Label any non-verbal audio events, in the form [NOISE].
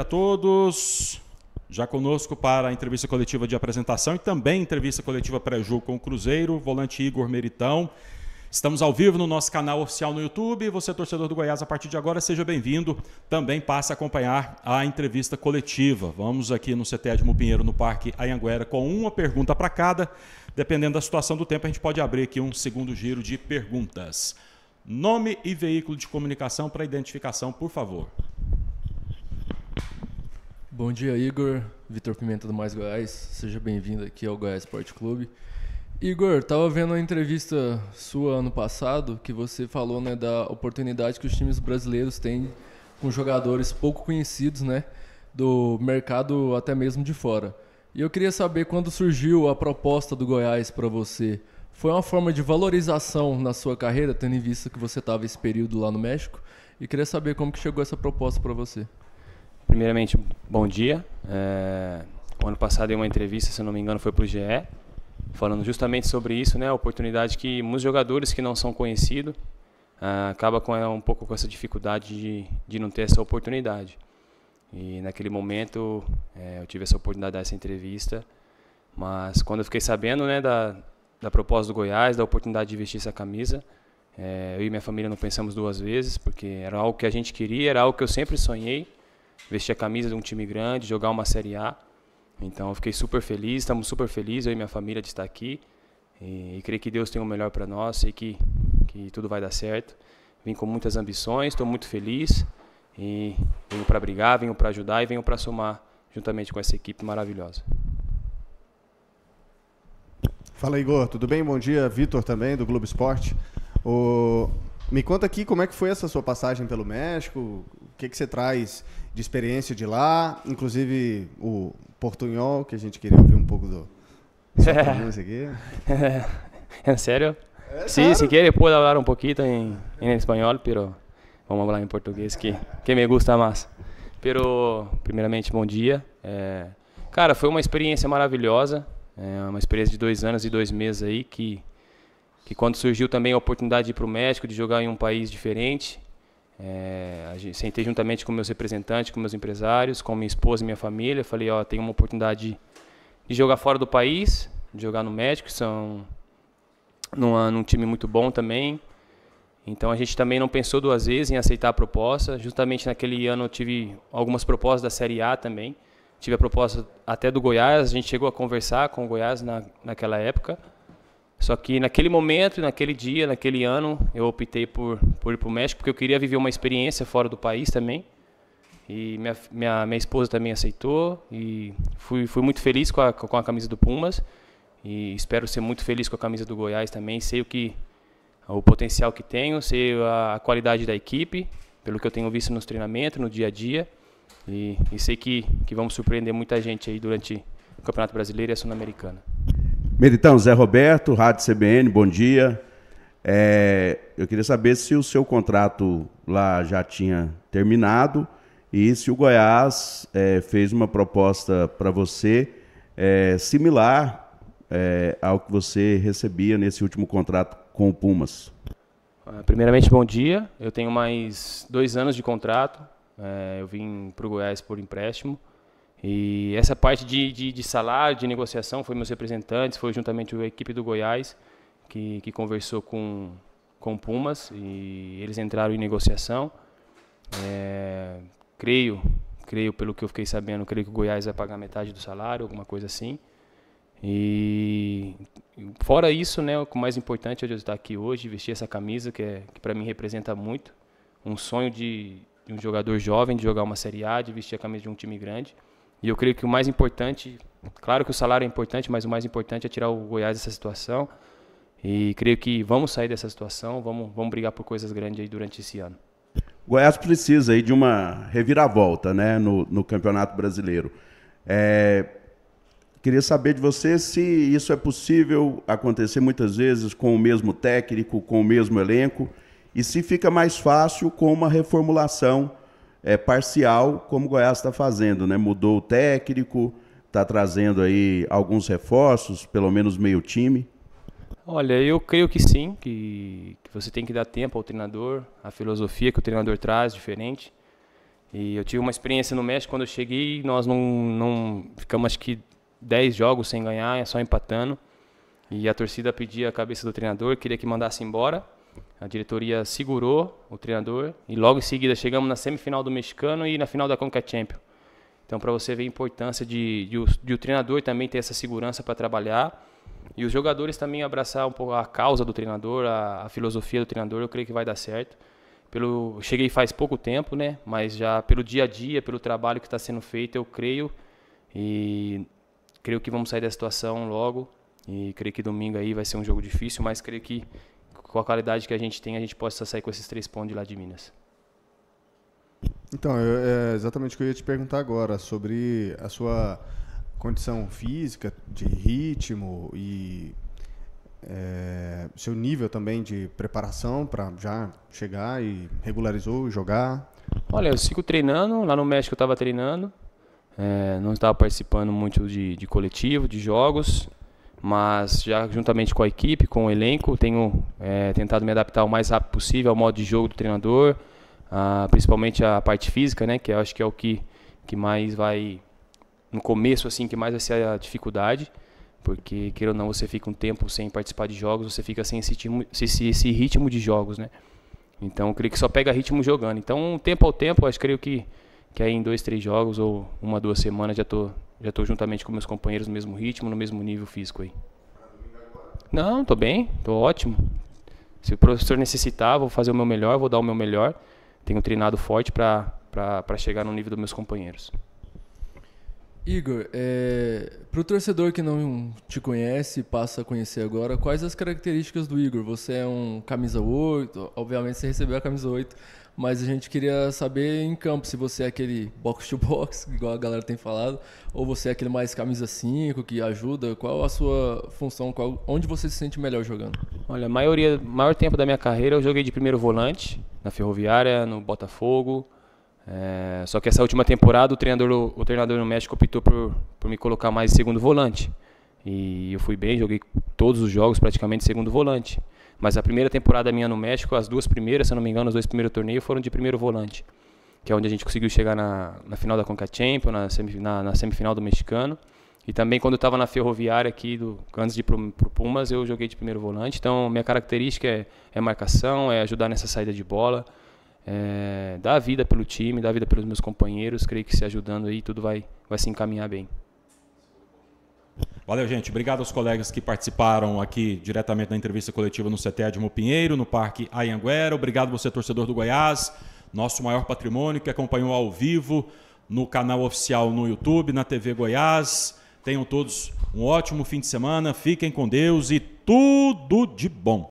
a todos. Já conosco para a entrevista coletiva de apresentação e também entrevista coletiva pré-jogo com o Cruzeiro, volante Igor Meritão. Estamos ao vivo no nosso canal oficial no YouTube. Você, torcedor do Goiás, a partir de agora, seja bem-vindo. Também passe a acompanhar a entrevista coletiva. Vamos aqui no CT Edmo Pinheiro, no Parque Ayanguera, com uma pergunta para cada. Dependendo da situação do tempo, a gente pode abrir aqui um segundo giro de perguntas. Nome e veículo de comunicação para identificação, por favor. Bom dia, Igor. Vitor Pimenta do Mais Goiás. Seja bem-vindo aqui ao Goiás Esporte Clube. Igor, estava vendo uma entrevista sua ano passado que você falou né, da oportunidade que os times brasileiros têm com jogadores pouco conhecidos né, do mercado até mesmo de fora. E eu queria saber quando surgiu a proposta do Goiás para você. Foi uma forma de valorização na sua carreira, tendo em vista que você estava esse período lá no México? E queria saber como que chegou essa proposta para você. Primeiramente, bom dia. É, o ano passado, em uma entrevista, se não me engano, foi para o GE, falando justamente sobre isso, né? A oportunidade que muitos jogadores que não são conhecidos ah, acaba com um pouco com essa dificuldade de, de não ter essa oportunidade. E naquele momento é, eu tive essa oportunidade dessa entrevista, mas quando eu fiquei sabendo, né, da, da proposta do Goiás, da oportunidade de vestir essa camisa, é, eu e minha família não pensamos duas vezes, porque era algo que a gente queria, era algo que eu sempre sonhei vestir a camisa de um time grande, jogar uma Série A. Então eu fiquei super feliz, estamos super felizes, eu e minha família de estar aqui. E, e creio que Deus tem o melhor para nós, sei que, que tudo vai dar certo. Vim com muitas ambições, estou muito feliz. E venho para brigar, venho para ajudar e venho para somar juntamente com essa equipe maravilhosa. Fala Igor, tudo bem? Bom dia, Vitor também do Globo Esporte. O... Me conta aqui como é que foi essa sua passagem pelo México, que, que você traz de experiência de lá? Inclusive o portunhol, que a gente queria ouvir um pouco do. [LAUGHS] [LAUGHS] É. sério? É, Sim, É, quiser claro. falar um pouquinho em espanhol, pero vamos falar em português que, que me gusta mais. Pero, primeiramente, bom dia. É, cara, foi uma experiência maravilhosa, é, uma experiência de dois anos e dois meses aí que que quando surgiu também a oportunidade de ir para o México, de jogar em um país diferente, é, sentei juntamente com meus representantes, com meus empresários, com minha esposa e minha família. Falei, ó, tem uma oportunidade de, de, jogar fora do país, de jogar no México, são numa, num time muito bom também. Então a gente também não pensou duas vezes em aceitar a proposta. Justamente naquele ano eu tive algumas propostas da Série A também. Tive a proposta até do Goiás, a gente chegou a conversar com o Goiás na, naquela época. Só que naquele momento, naquele dia, naquele ano, eu optei por, por ir para o México, porque eu queria viver uma experiência fora do país também. E minha, minha, minha esposa também aceitou. E fui, fui muito feliz com a, com a camisa do Pumas. E espero ser muito feliz com a camisa do Goiás também. Sei o, que, o potencial que tenho, sei a, a qualidade da equipe, pelo que eu tenho visto nos treinamentos, no dia a dia. E, e sei que, que vamos surpreender muita gente aí durante o Campeonato Brasileiro e a Sul-Americana. Meritão, Zé Roberto, Rádio CBN, bom dia. É, eu queria saber se o seu contrato lá já tinha terminado e se o Goiás é, fez uma proposta para você é, similar é, ao que você recebia nesse último contrato com o Pumas. Ah, primeiramente, bom dia. Eu tenho mais dois anos de contrato. É, eu vim para o Goiás por empréstimo. E essa parte de, de, de, salário, de negociação, foi meus representantes, foi juntamente a equipe do Goiás, que, que conversou com, com Pumas, e eles entraram em negociação. É, creio, creio, pelo que eu fiquei sabendo, creio que o Goiás vai pagar metade do salário, alguma coisa assim. E fora isso, né, o mais importante é eu estar aqui hoje, vestir essa camisa, que, é, que para mim representa muito. Um sonho de, de um jogador jovem, de jogar uma Série A, de vestir a camisa de um time grande. E eu creio que o mais importante, claro que o salário é importante, mas o mais importante é tirar o Goiás dessa situação. E creio que vamos sair dessa situação, vamos, vamos brigar por coisas grandes aí durante esse ano. Goiás precisa aí de uma reviravolta né, no, no Campeonato Brasileiro. É, queria saber de você se isso é possível acontecer muitas vezes com o mesmo técnico, com o mesmo elenco, e se fica mais fácil com uma reformulação é, parcial, como o Goiás está fazendo, né? Mudou o técnico, está trazendo aí alguns reforços, pelo menos meio time. Olha, eu creio que sim, que, que você tem que dar tempo ao treinador, a filosofia que o treinador traz, diferente. E eu tive uma experiência no México, quando eu cheguei, nós não, não ficamos acho que 10 jogos sem ganhar, é só empatando. E a torcida pedia a cabeça do treinador, queria que mandasse embora. A diretoria segurou o treinador e logo em seguida chegamos na semifinal do mexicano e na final da Conca Champions. Então, para você ver a importância de, de, de, o treinador também ter essa segurança para trabalhar e os jogadores também abraçar um pouco a causa do treinador, a, a, filosofia do treinador, eu creio que vai dar certo. Pelo, cheguei faz pouco tempo, né? Mas já pelo dia a dia, pelo trabalho que está sendo feito, eu creio e creio que vamos sair da situação logo. E creio que domingo aí vai ser um jogo difícil, mas creio que com a qualidade que a gente tem, a gente possa sair com esses três pontos de lá de Minas. Então, eu, é exatamente o que eu ia te perguntar agora, sobre a sua condição física, de ritmo e é, seu nível também de preparação para já chegar e regularizou e jogar? Olha, eu sigo treinando, lá no México eu estava treinando, é, não estava participando muito de, de coletivo, de jogos, mas já juntamente com a equipe, com o elenco, tenho é, tentado me adaptar o mais rápido possível ao modo de jogo do treinador, ah, principalmente a parte física, né, que eu acho que é o que, que mais vai, no começo, assim, que mais vai ser a dificuldade, porque, queira ou não, você fica um tempo sem participar de jogos, você fica sem esse, esse, esse ritmo de jogos, né, então eu creio que só pega ritmo jogando, então tempo ao tempo, acho que creio que, que aí em dois, três jogos ou uma, duas semanas já estou já estou juntamente com meus companheiros no mesmo ritmo, no mesmo nível físico aí. Não, estou bem, estou ótimo. Se o professor necessitar, vou fazer o meu melhor, vou dar o meu melhor. Tenho treinado forte para chegar no nível dos meus companheiros. Igor, é, para o torcedor que não te conhece e passa a conhecer agora, quais as características do Igor? Você é um camisa 8, obviamente você recebeu a camisa 8, mas a gente queria saber em campo se você é aquele box-to-box, [LAUGHS] igual a galera tem falado, ou você é aquele mais camisa 5 que ajuda, qual a sua função, qual, onde você se sente melhor jogando? Olha, maioria, maior tempo da minha carreira eu joguei de primeiro volante, na Ferroviária, no Botafogo, é, só que essa última temporada o treinador, o treinador no México optou por, por me colocar mais segundo volante. E eu fui bem, joguei todos os jogos praticamente segundo volante. Mas a primeira temporada minha no México, as duas primeiras, se não me engano, os dois primeiros torneios foram de primeiro volante. Que é onde a gente conseguiu chegar na, na final da Conca Champions, na, semif na, na semifinal do mexicano. E também quando eu estava na ferroviária aqui, do, antes de ir para o Pumas, eu joguei de primeiro volante. Então, minha característica é, é marcação, é ajudar nessa saída de bola, é, dar a vida pelo time, dar a vida pelos meus companheiros. Creio que se ajudando aí tudo vai, vai se encaminhar bem. Valeu, gente. Obrigado aos colegas que participaram aqui diretamente da entrevista coletiva no CT Edmo Pinheiro, no Parque Ayanguera. Obrigado você, torcedor do Goiás, nosso maior patrimônio, que acompanhou ao vivo no canal oficial no YouTube, na TV Goiás. Tenham todos um ótimo fim de semana, fiquem com Deus e tudo de bom.